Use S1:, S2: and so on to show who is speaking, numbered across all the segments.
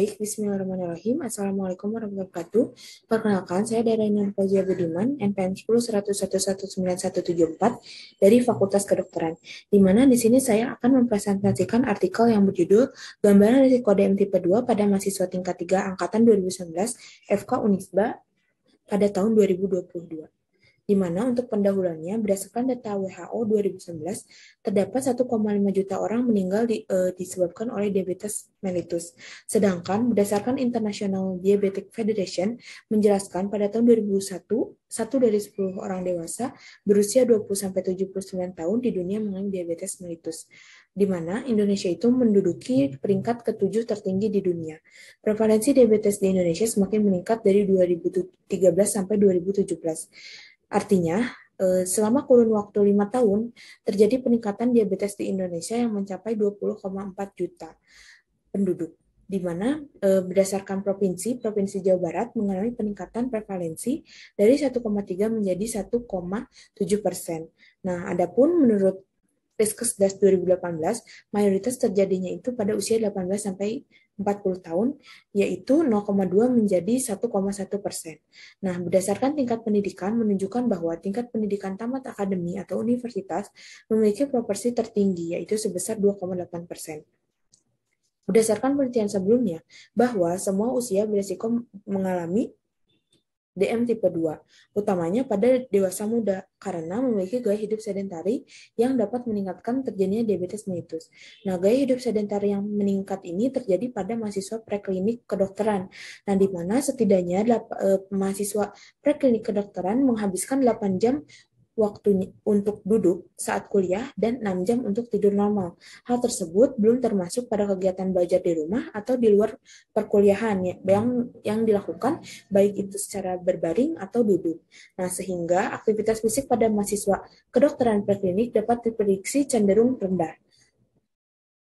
S1: Baik, bismillahirrahmanirrahim. Assalamualaikum warahmatullahi wabarakatuh. Perkenalkan, saya Darainer Fauzia Budiman, NPM 10119194 dari Fakultas Kedokteran, di mana di sini saya akan mempresentasikan artikel yang berjudul Gambaran Risiko DM Tipe 2 pada mahasiswa tingkat 3 Angkatan 2019 FK Unisba pada tahun 2022 di mana untuk pendahulunya berdasarkan data WHO 2019 terdapat 1,5 juta orang meninggal di, uh, disebabkan oleh diabetes mellitus. Sedangkan berdasarkan International Diabetic Federation menjelaskan pada tahun 2001 satu dari 10 orang dewasa berusia 20 sampai 79 tahun di dunia mengalami diabetes mellitus di mana Indonesia itu menduduki peringkat ketujuh tertinggi di dunia. Prevalensi diabetes di Indonesia semakin meningkat dari 2013 sampai 2017. Artinya, eh, selama kurun waktu lima tahun, terjadi peningkatan diabetes di Indonesia yang mencapai 20,4 juta penduduk di mana eh, berdasarkan provinsi, Provinsi Jawa Barat mengalami peningkatan prevalensi dari 1,3 menjadi 1,7 persen. Nah, adapun menurut Riskesdas 2018, mayoritas terjadinya itu pada usia 18 sampai 40 tahun, yaitu 0,2 menjadi 1,1 persen. Nah, berdasarkan tingkat pendidikan menunjukkan bahwa tingkat pendidikan tamat akademi atau universitas memiliki proporsi tertinggi, yaitu sebesar 2,8 persen. Berdasarkan penelitian sebelumnya, bahwa semua usia berisiko mengalami DM tipe 2, utamanya pada dewasa muda karena memiliki gaya hidup sedentari yang dapat meningkatkan terjadinya diabetes mellitus. Nah, gaya hidup sedentari yang meningkat ini terjadi pada mahasiswa preklinik kedokteran. Nah, di mana setidaknya eh, mahasiswa preklinik kedokteran menghabiskan 8 jam waktunya untuk duduk saat kuliah dan 6 jam untuk tidur normal. Hal tersebut belum termasuk pada kegiatan belajar di rumah atau di luar perkuliahan ya, yang yang dilakukan baik itu secara berbaring atau duduk. Nah, sehingga aktivitas fisik pada mahasiswa kedokteran preklinik dapat diprediksi cenderung rendah.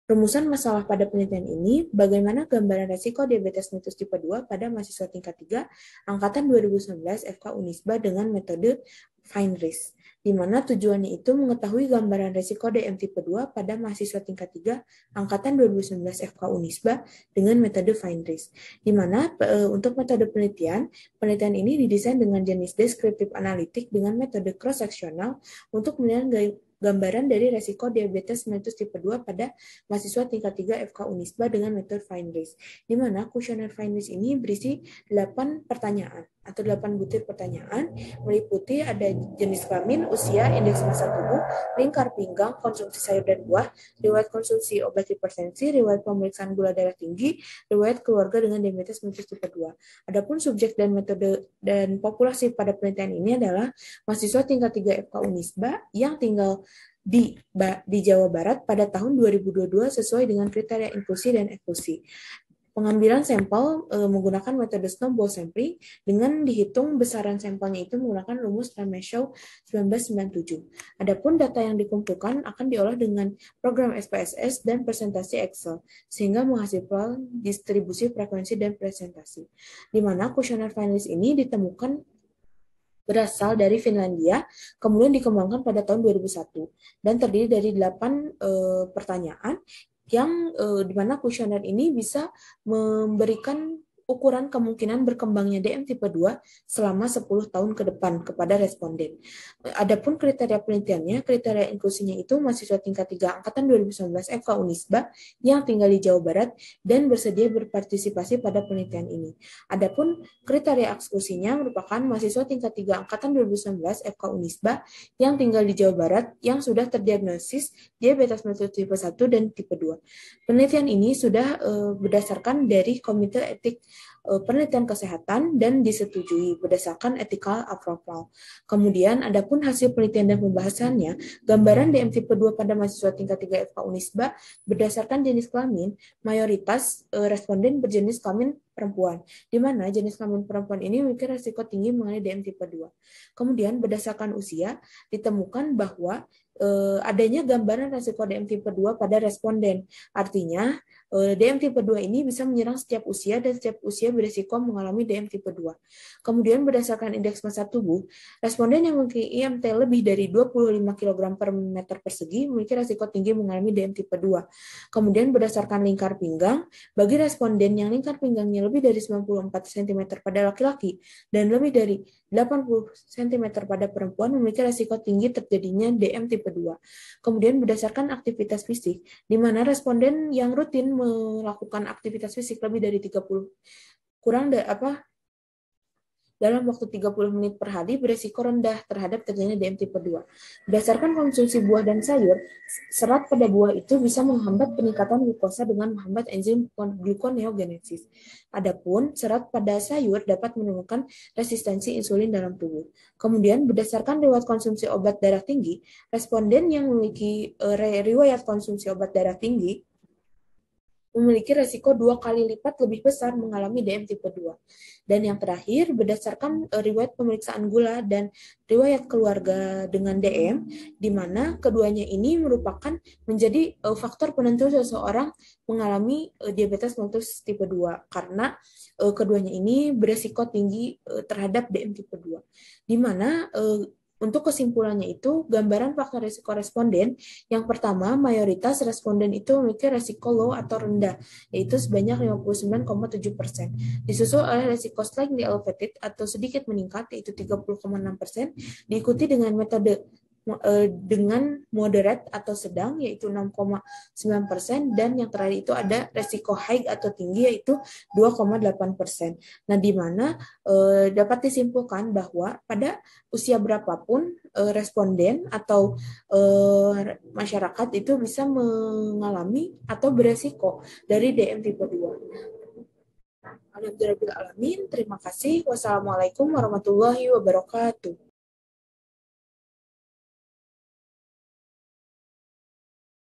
S1: Rumusan masalah pada penelitian ini, bagaimana gambaran resiko diabetes mellitus tipe 2 pada mahasiswa tingkat 3 angkatan 2019 FK Unisba dengan metode Find Risk, di mana tujuannya itu mengetahui gambaran risiko DM tipe 2 pada mahasiswa tingkat 3 angkatan 2019 FK Unisba dengan metode Find Risk, di mana eh, untuk metode penelitian, penelitian ini didesain dengan jenis deskriptif analitik dengan metode cross-sectional untuk melihat gambaran dari resiko diabetes mellitus tipe 2 pada mahasiswa tingkat 3 FK Unisba dengan metode Find Risk, di mana kuesioner Find Risk ini berisi 8 pertanyaan atau 8 butir pertanyaan meliputi ada jenis kelamin, usia, indeks massa tubuh, lingkar pinggang, konsumsi sayur dan buah, riwayat konsumsi obat hipertensi, riwayat pemeriksaan gula darah tinggi, riwayat keluarga dengan diabetes mellitus tipe 2. Adapun subjek dan metode dan populasi pada penelitian ini adalah mahasiswa tingkat 3 FK Unisba yang tinggal di di Jawa Barat pada tahun 2022 sesuai dengan kriteria inklusi dan eksklusi. Pengambilan sampel e, menggunakan metode snowball sampling dengan dihitung besaran sampelnya itu menggunakan rumus Rameshow 1997. Adapun data yang dikumpulkan akan diolah dengan program SPSS dan presentasi Excel sehingga menghasilkan distribusi frekuensi dan presentasi. Di mana kuesioner finalis ini ditemukan berasal dari Finlandia, kemudian dikembangkan pada tahun 2001 dan terdiri dari 8 e, pertanyaan yang uh, eh, dimana kuesioner ini bisa memberikan ukuran kemungkinan berkembangnya DM tipe 2 selama 10 tahun ke depan kepada responden. Adapun kriteria penelitiannya, kriteria inklusinya itu mahasiswa tingkat 3 angkatan 2019 FK Unisba yang tinggal di Jawa Barat dan bersedia berpartisipasi pada penelitian ini. Adapun kriteria eksklusinya merupakan mahasiswa tingkat 3 angkatan 2019 FK Unisba yang tinggal di Jawa Barat yang sudah terdiagnosis diabetes mellitus tipe 1 dan tipe 2. Penelitian ini sudah eh, berdasarkan dari Komite Etik Eh, penelitian kesehatan dan disetujui berdasarkan ethical approval. Kemudian, adapun hasil penelitian dan pembahasannya, gambaran DMT 2 pada mahasiswa tingkat 3 FK Unisba berdasarkan jenis kelamin, mayoritas eh, responden berjenis kelamin perempuan, di mana jenis kelamin perempuan ini memiliki resiko tinggi mengenai DM tipe 2. Kemudian berdasarkan usia, ditemukan bahwa Eh, adanya gambaran resiko DM tipe 2 pada responden. Artinya, eh, DM tipe 2 ini bisa menyerang setiap usia dan setiap usia berisiko mengalami DM tipe 2. Kemudian berdasarkan indeks massa tubuh, responden yang memiliki IMT lebih dari 25 kg per meter persegi memiliki resiko tinggi mengalami DM tipe 2. Kemudian berdasarkan lingkar pinggang, bagi responden yang lingkar pinggangnya lebih dari 94 cm pada laki-laki dan lebih dari 80 cm pada perempuan memiliki resiko tinggi terjadinya DM tipe 2. Kemudian berdasarkan aktivitas fisik, di mana responden yang rutin melakukan aktivitas fisik lebih dari 30 kurang da, apa dalam waktu 30 menit per hari beresiko rendah terhadap terjadinya DM tipe 2. Berdasarkan konsumsi buah dan sayur, serat pada buah itu bisa menghambat peningkatan glukosa dengan menghambat enzim gluconeogenesis. Adapun serat pada sayur dapat menurunkan resistensi insulin dalam tubuh. Kemudian berdasarkan riwayat konsumsi obat darah tinggi, responden yang memiliki eh, riwayat konsumsi obat darah tinggi memiliki resiko dua kali lipat lebih besar mengalami DM tipe 2. Dan yang terakhir, berdasarkan eh, riwayat pemeriksaan gula dan riwayat keluarga dengan DM, di mana keduanya ini merupakan menjadi eh, faktor penentu seseorang mengalami eh, diabetes mellitus tipe 2 karena keduanya ini beresiko tinggi terhadap DM tipe 2. Di mana untuk kesimpulannya itu, gambaran faktor risiko responden, yang pertama, mayoritas responden itu memiliki risiko low atau rendah, yaitu sebanyak 59,7 persen. Disusul oleh risiko slightly elevated atau sedikit meningkat, yaitu 30,6 persen, diikuti dengan metode Eh, dengan moderate atau sedang yaitu 6,9 dan yang terakhir itu ada resiko high atau tinggi yaitu 2,8 Nah di mana eh, dapat disimpulkan bahwa pada usia berapapun eh, responden atau masyarakat itu bisa mengalami atau beresiko dari DM tipe 2. Alhamdulillah alamin. Terima kasih. Wassalamualaikum warahmatullahi wabarakatuh.